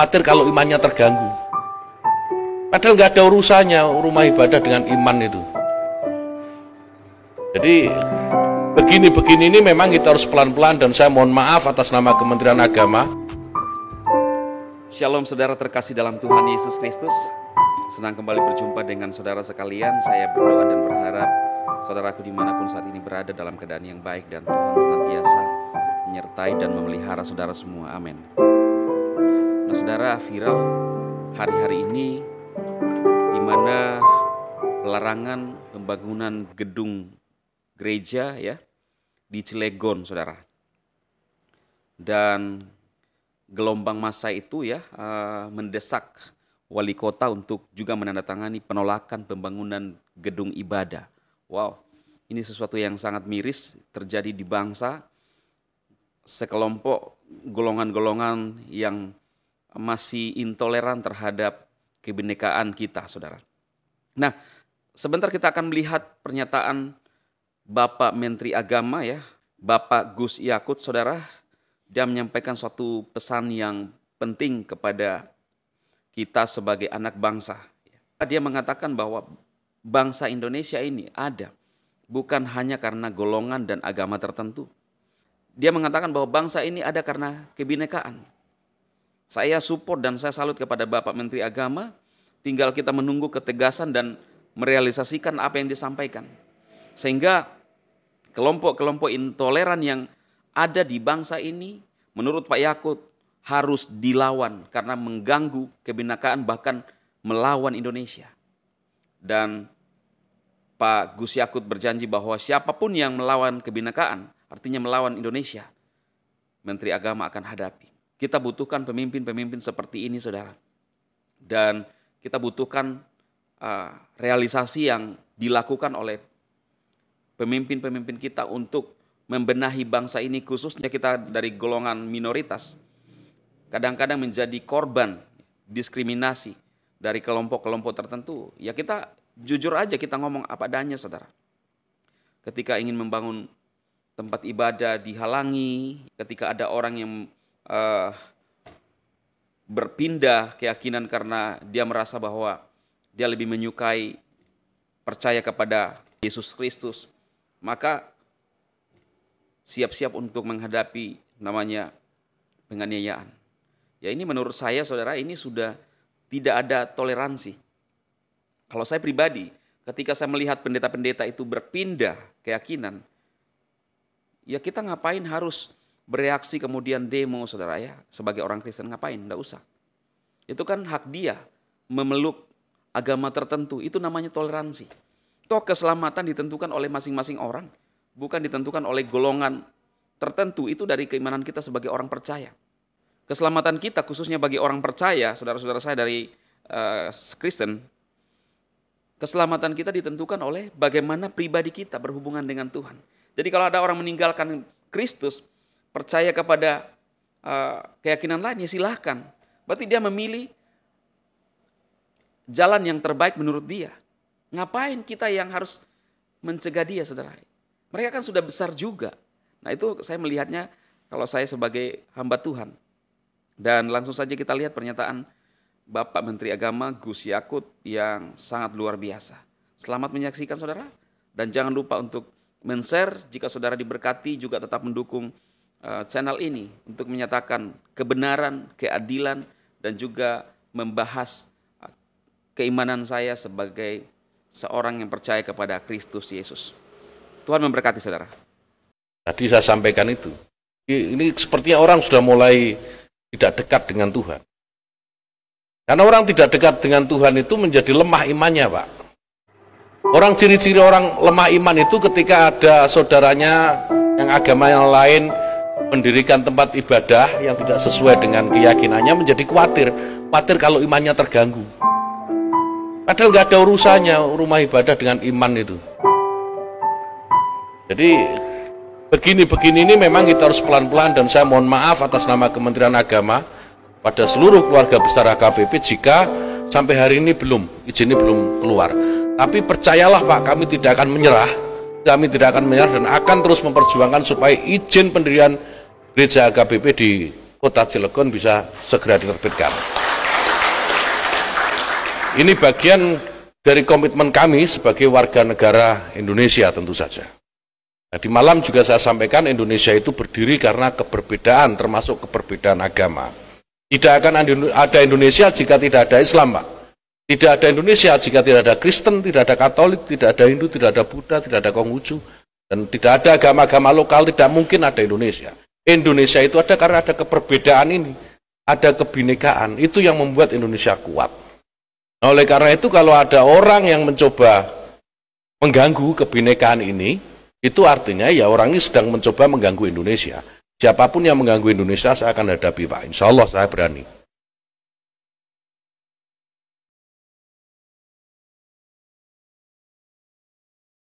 khawatir kalau imannya terganggu. Padahal nggak ada urusannya rumah ibadah dengan iman itu. Jadi begini-begini ini memang kita harus pelan-pelan dan saya mohon maaf atas nama Kementerian Agama. Shalom saudara terkasih dalam Tuhan Yesus Kristus. Senang kembali berjumpa dengan saudara sekalian. Saya berdoa dan berharap saudaraku dimanapun saat ini berada dalam keadaan yang baik dan Tuhan senantiasa menyertai dan memelihara saudara semua. Amin saudara viral hari-hari ini di mana larangan pembangunan gedung gereja ya di Cilegon saudara dan gelombang massa itu ya eh, mendesak wali kota untuk juga menandatangani penolakan pembangunan gedung ibadah. Wow, ini sesuatu yang sangat miris terjadi di bangsa sekelompok golongan-golongan yang masih intoleran terhadap kebinekaan kita, saudara. Nah, sebentar kita akan melihat pernyataan Bapak Menteri Agama ya, Bapak Gus Yakut, saudara. Dia menyampaikan suatu pesan yang penting kepada kita sebagai anak bangsa. Dia mengatakan bahwa bangsa Indonesia ini ada bukan hanya karena golongan dan agama tertentu. Dia mengatakan bahwa bangsa ini ada karena kebinekaan saya support dan saya salut kepada Bapak Menteri Agama. Tinggal kita menunggu ketegasan dan merealisasikan apa yang disampaikan. Sehingga kelompok-kelompok intoleran yang ada di bangsa ini menurut Pak Yakut harus dilawan karena mengganggu kebinakaan bahkan melawan Indonesia. Dan Pak Gus Yakut berjanji bahwa siapapun yang melawan kebinakaan, artinya melawan Indonesia, Menteri Agama akan hadapi. Kita butuhkan pemimpin-pemimpin seperti ini, saudara. Dan kita butuhkan uh, realisasi yang dilakukan oleh pemimpin-pemimpin kita untuk membenahi bangsa ini, khususnya kita dari golongan minoritas, kadang-kadang menjadi korban diskriminasi dari kelompok-kelompok tertentu. Ya kita jujur aja kita ngomong apa adanya, saudara. Ketika ingin membangun tempat ibadah dihalangi, ketika ada orang yang uh, berpindah keyakinan karena dia merasa bahwa dia lebih menyukai percaya kepada Yesus Kristus, maka siap-siap untuk menghadapi namanya penganiayaan. Ya ini menurut saya saudara ini sudah tidak ada toleransi. Kalau saya pribadi, ketika saya melihat pendeta-pendeta itu berpindah keyakinan, ya kita ngapain harus bereaksi kemudian demo saudara ya sebagai orang Kristen ngapain nggak usah itu kan hak dia memeluk agama tertentu itu namanya toleransi toh keselamatan ditentukan oleh masing-masing orang bukan ditentukan oleh golongan tertentu itu dari keimanan kita sebagai orang percaya keselamatan kita khususnya bagi orang percaya saudara-saudara saya dari uh, Kristen keselamatan kita ditentukan oleh bagaimana pribadi kita berhubungan dengan Tuhan jadi kalau ada orang meninggalkan Kristus percaya kepada uh, keyakinan lain, ya silahkan. Berarti dia memilih jalan yang terbaik menurut dia. Ngapain kita yang harus mencegah dia, saudara? Mereka kan sudah besar juga. Nah itu saya melihatnya kalau saya sebagai hamba Tuhan. Dan langsung saja kita lihat pernyataan Bapak Menteri Agama Gus Yakut yang sangat luar biasa. Selamat menyaksikan saudara dan jangan lupa untuk men-share jika saudara diberkati juga tetap mendukung Eh, channel ini untuk menyatakan kebenaran, keadilan, dan juga membahas eh, keimanan saya sebagai seorang yang percaya kepada Kristus Yesus. Tuhan memberkati saudara. Tadi saya sampaikan itu. Ini sepertinya orang sudah mulai tidak dekat dengan Tuhan. Karena orang tidak dekat dengan Tuhan itu menjadi lemah imannya, Pak. Orang ciri-ciri orang lemah iman itu ketika ada saudaranya yang agama yang lain mendirikan tempat ibadah yang tidak sesuai dengan keyakinannya menjadi khawatir khawatir kalau imannya terganggu padahal nggak ada urusannya rumah ibadah dengan iman itu jadi begini-begini ini memang kita harus pelan-pelan dan saya mohon maaf atas nama Kementerian Agama pada seluruh keluarga besar AKBP jika sampai hari ini belum izinnya belum keluar tapi percayalah Pak kami tidak akan menyerah kami tidak akan menyerah dan akan terus memperjuangkan supaya izin pendirian gereja KBP di kota Cilegon bisa segera diterbitkan. Ini bagian dari komitmen kami sebagai warga negara Indonesia tentu saja. Nah, di malam juga saya sampaikan Indonesia itu berdiri karena keberbedaan termasuk keberbedaan agama. Tidak akan ada Indonesia jika tidak ada Islam, Pak. Tidak ada Indonesia jika tidak ada Kristen, tidak ada Katolik, tidak ada Hindu, tidak ada Buddha, tidak ada Konghucu, dan tidak ada agama-agama lokal, tidak mungkin ada Indonesia. Indonesia itu ada karena ada keperbedaan ini, ada kebinekaan. Itu yang membuat Indonesia kuat. Nah, oleh karena itu kalau ada orang yang mencoba mengganggu kebinekaan ini, itu artinya ya orang ini sedang mencoba mengganggu Indonesia. Siapapun yang mengganggu Indonesia, saya akan hadapi Pak. Insya Allah saya berani.